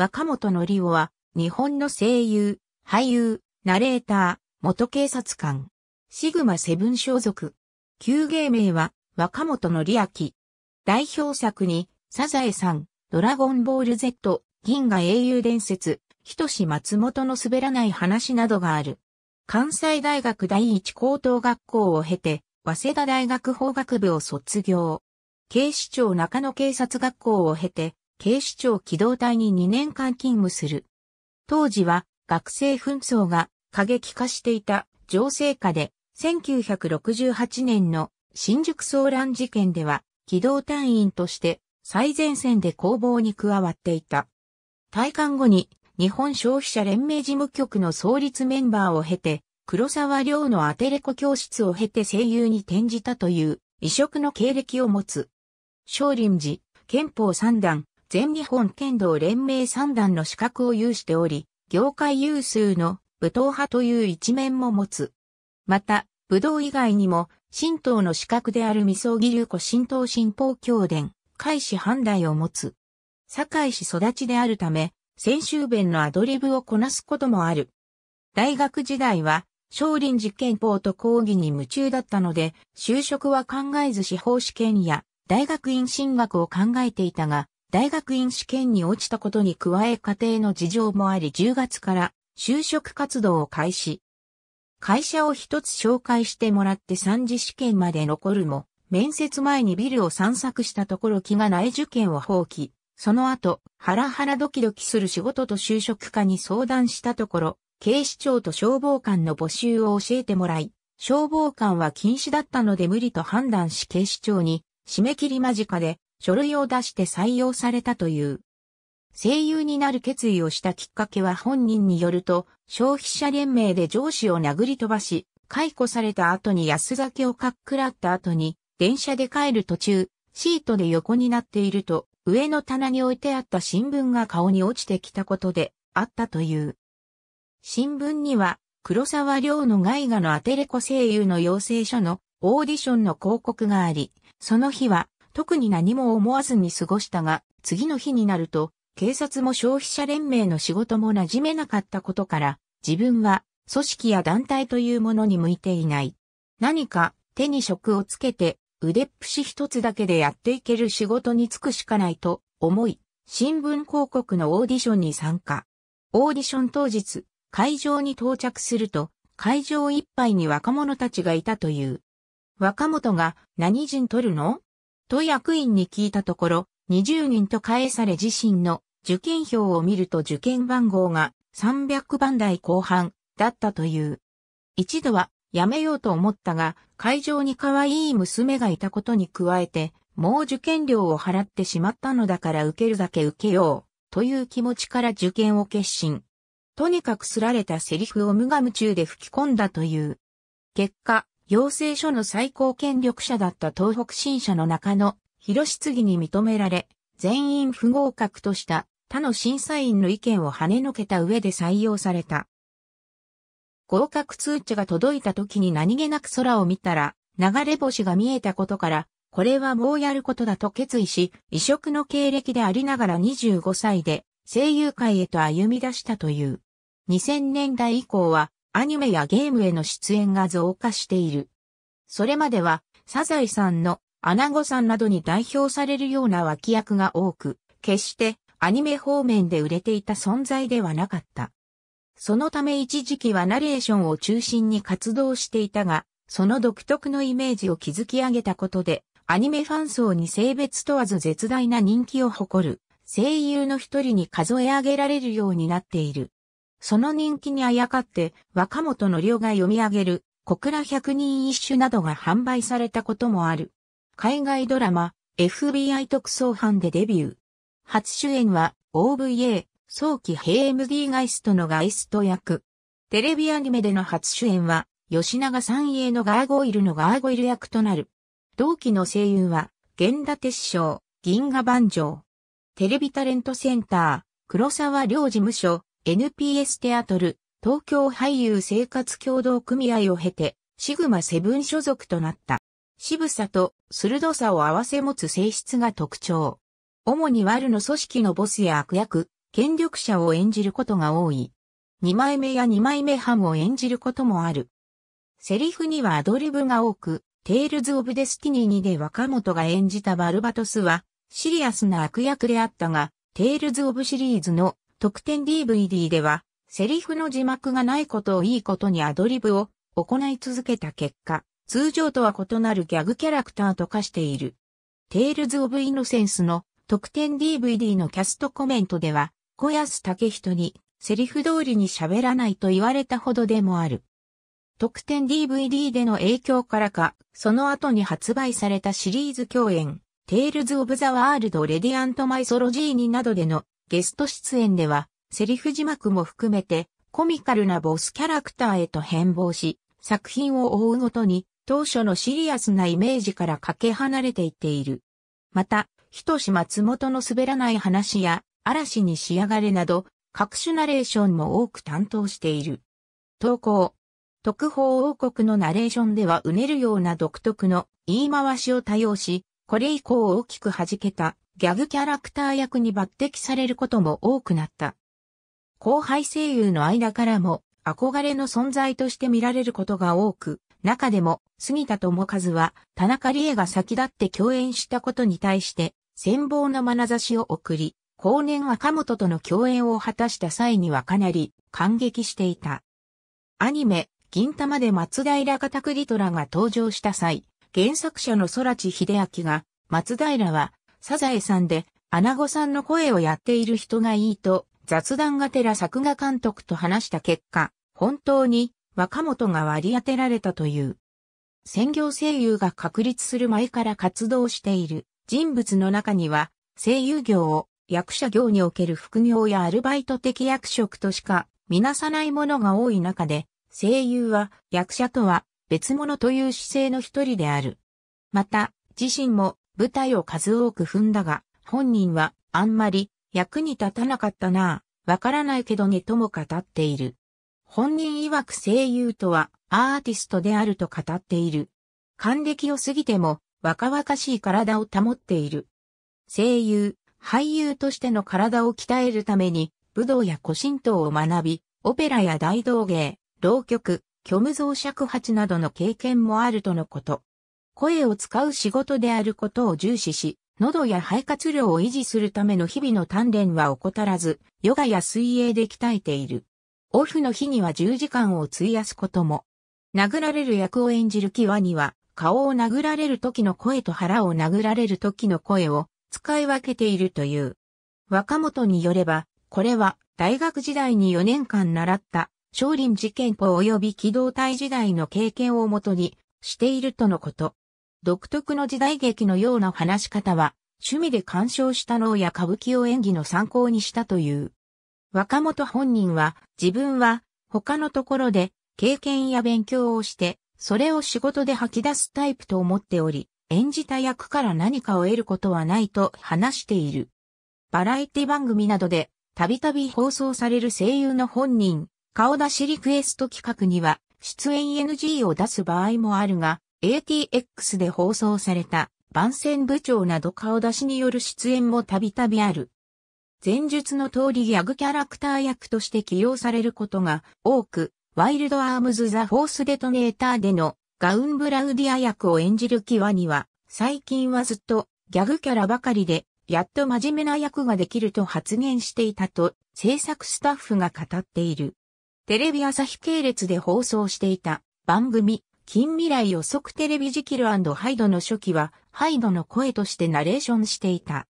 若本のりおは、日本の声優、俳優、ナレーター、元警察官。シグマセブン所属。旧芸名は、若本のりあき。代表作に、サザエさん、ドラゴンボール Z、銀河英雄伝説、ひとし松本の滑らない話などがある。関西大学第一高等学校を経て、早稲田大学法学部を卒業。警視庁中野警察学校を経て、警視庁機動隊に2年間勤務する。当時は学生紛争が過激化していた情勢下で1968年の新宿騒乱事件では機動隊員として最前線で攻防に加わっていた。退官後に日本消費者連盟事務局の創立メンバーを経て、黒沢亮のアテレコ教室を経て声優に転じたという異色の経歴を持つ。少林寺、憲法三段、全日本剣道連盟三段の資格を有しており、業界有数の武闘派という一面も持つ。また、武道以外にも、神道の資格である未葬義流子神道神宝教伝、開始判断を持つ。堺市育ちであるため、先週弁のアドリブをこなすこともある。大学時代は、少林寺憲法と講義に夢中だったので、就職は考えず司法試験や大学院進学を考えていたが、大学院試験に落ちたことに加え家庭の事情もあり10月から就職活動を開始。会社を一つ紹介してもらって3次試験まで残るも、面接前にビルを散策したところ気がない受験を放棄。その後、ハラハラドキドキする仕事と就職課に相談したところ、警視庁と消防官の募集を教えてもらい、消防官は禁止だったので無理と判断し警視庁に締め切り間近で書類を出して採用されたという。声優になる決意をしたきっかけは本人によると、消費者連盟で上司を殴り飛ばし、解雇された後に安酒をかっくらった後に、電車で帰る途中、シートで横になっていると、上の棚に置いてあった新聞が顔に落ちてきたことで、あったという。新聞には、黒沢亮の外画のアテレコ声優の養成所のオーディションの広告があり、その日は特に何も思わずに過ごしたが、次の日になると、警察も消費者連盟の仕事も馴染めなかったことから、自分は組織や団体というものに向いていない。何か手に職をつけて、腕っぷし一つだけでやっていける仕事に就くしかないと思い、新聞広告のオーディションに参加。オーディション当日、会場に到着すると、会場いっぱいに若者たちがいたという。若者が何人取るのと役員に聞いたところ、20人と返され自身の受験票を見ると受験番号が300番台後半だったという。一度はやめようと思ったが、会場に可愛い娘がいたことに加えて、もう受験料を払ってしまったのだから受けるだけ受けよう、という気持ちから受験を決心。とにかくすられたセリフを無我夢中で吹き込んだという。結果、要請書の最高権力者だった東北新社の中野、広質疑に認められ、全員不合格とした他の審査員の意見を跳ねのけた上で採用された。合格通知が届いた時に何気なく空を見たら、流れ星が見えたことから、これはもうやることだと決意し、異色の経歴でありながら25歳で声優界へと歩み出したという。2000年代以降はアニメやゲームへの出演が増加している。それまでは、サザエさんのアナゴさんなどに代表されるような脇役が多く、決してアニメ方面で売れていた存在ではなかった。そのため一時期はナレーションを中心に活動していたが、その独特のイメージを築き上げたことで、アニメファン層に性別問わず絶大な人気を誇る、声優の一人に数え上げられるようになっている。その人気にあやかって若元の漁が読み上げる小倉百人一首などが販売されたこともある。海外ドラマ FBI 特捜班でデビュー。初主演は OVA 早期平 MD ガイストのガイスト役。テレビアニメでの初主演は吉永三栄のガーゴイルのガーゴイル役となる。同期の声優は源田鉄章、銀河万丈。テレビタレントセンター、黒沢良事務所、NPS テアトル、東京俳優生活協同組合を経て、シグマセブン所属となった。渋さと鋭さを併せ持つ性質が特徴。主にワルの組織のボスや悪役、権力者を演じることが多い。二枚目や二枚目ムを演じることもある。セリフにはアドリブが多く、テイルズ・オブ・デスティニーにで若本が演じたバルバトスは、シリアスな悪役であったが、テイルズ・オブ・シリーズの特典 DVD では、セリフの字幕がないことをいいことにアドリブを行い続けた結果、通常とは異なるギャグキャラクターと化している。テイルズ・オブ・イノセンスの特典 DVD のキャストコメントでは、小安武人にセリフ通りに喋らないと言われたほどでもある。特典 DVD での影響からか、その後に発売されたシリーズ共演、テイルズ・オブ・ザ・ワールド・レディアント・マイソロジーニなどでのゲスト出演では、セリフ字幕も含めて、コミカルなボスキャラクターへと変貌し、作品を追うごとに、当初のシリアスなイメージからかけ離れていっている。また、ひとし松本の滑らない話や、嵐に仕上がれなど、各種ナレーションも多く担当している。投稿。特報王国のナレーションではうねるような独特の言い回しを多用し、これ以降大きく弾けたギャグキャラクター役に抜擢されることも多くなった。後輩声優の間からも憧れの存在として見られることが多く、中でも杉田智和は田中理恵が先立って共演したことに対して先望の眼差しを送り、後年若本との共演を果たした際にはかなり感激していた。アニメ、銀玉で松平片栗虎が登場した際、原作者の空知秀明が、松平はサザエさんで、アナゴさんの声をやっている人がいいと、雑談がてら作画監督と話した結果、本当に若本が割り当てられたという。専業声優が確立する前から活動している人物の中には、声優業を役者業における副業やアルバイト的役職としか見なさないものが多い中で、声優は役者とは別物という姿勢の一人である。また、自身も舞台を数多く踏んだが、本人はあんまり役に立たなかったなぁ、わからないけどねとも語っている。本人曰く声優とはアーティストであると語っている。還暦を過ぎても若々しい体を保っている。声優、俳優としての体を鍛えるために武道や古神道を学び、オペラや大道芸、浪曲、虚無造尺八などの経験もあるとのこと。声を使う仕事であることを重視し、喉や肺活量を維持するための日々の鍛錬は怠らず、ヨガや水泳で鍛えている。オフの日には10時間を費やすことも。殴られる役を演じるキワには、顔を殴られる時の声と腹を殴られる時の声を使い分けているという。若元によれば、これは大学時代に4年間習った少林寺拳法及び機動隊時代の経験をもとにしているとのこと。独特の時代劇のような話し方は、趣味で鑑賞した能や歌舞伎を演技の参考にしたという。若本本人は、自分は、他のところで、経験や勉強をして、それを仕事で吐き出すタイプと思っており、演じた役から何かを得ることはないと話している。バラエティ番組などで、たびたび放送される声優の本人、顔出しリクエスト企画には、出演 NG を出す場合もあるが、ATX で放送された番宣部長など顔出しによる出演もたびたびある。前述の通りギャグキャラクター役として起用されることが多く、ワイルドアームズ・ザ・フォース・デトネーターでのガウン・ブラウディア役を演じるキワには、最近はずっとギャグキャラばかりで、やっと真面目な役ができると発言していたと、制作スタッフが語っている。テレビ朝日系列で放送していた番組、近未来予測テレビジキルハイドの初期は、ハイドの声としてナレーションしていた。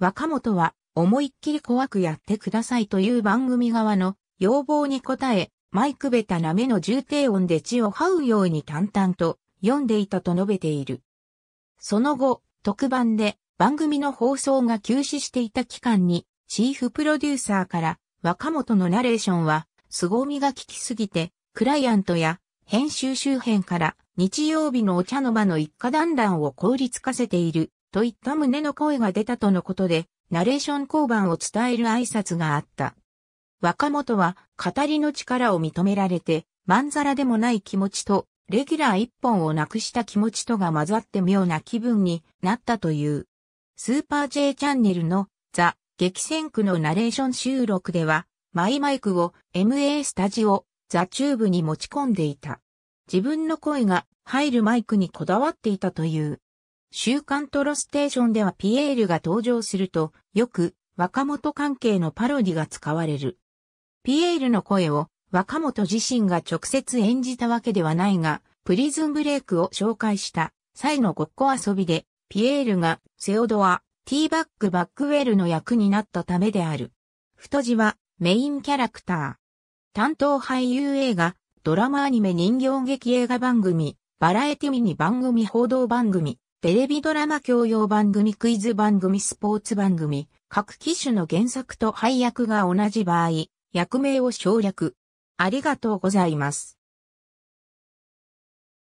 若本は、思いっきり怖くやってくださいという番組側の要望に応え、マイクベタな目の重低音で血を這うように淡々と読んでいたと述べている。その後、特番で番組の放送が休止していた期間に、チーフプロデューサーから若本のナレーションは、凄みが効きすぎて、クライアントや編集周辺から日曜日のお茶の間の一家団らんを凍りつかせているといった胸の声が出たとのことで、ナレーション交番を伝える挨拶があった。若元は語りの力を認められて、まんざらでもない気持ちと、レギュラー一本をなくした気持ちとが混ざって妙な気分になったという。スーパー J チャンネルのザ・激戦区のナレーション収録では、マイマイクを MA スタジオザ・チューブに持ち込んでいた。自分の声が入るマイクにこだわっていたという。週刊トロステーションではピエールが登場すると、よく若元関係のパロディが使われる。ピエールの声を若元自身が直接演じたわけではないが、プリズンブレイクを紹介した際のごっこ遊びで、ピエールがセオドア、ティーバック・バックウェルの役になったためである。太字はメインキャラクター。担当俳優映画、ドラマアニメ人形劇映画番組、バラエティミニ番組報道番組、テレビドラマ教養番組クイズ番組スポーツ番組、各機種の原作と配役が同じ場合、役名を省略。ありがとうございます。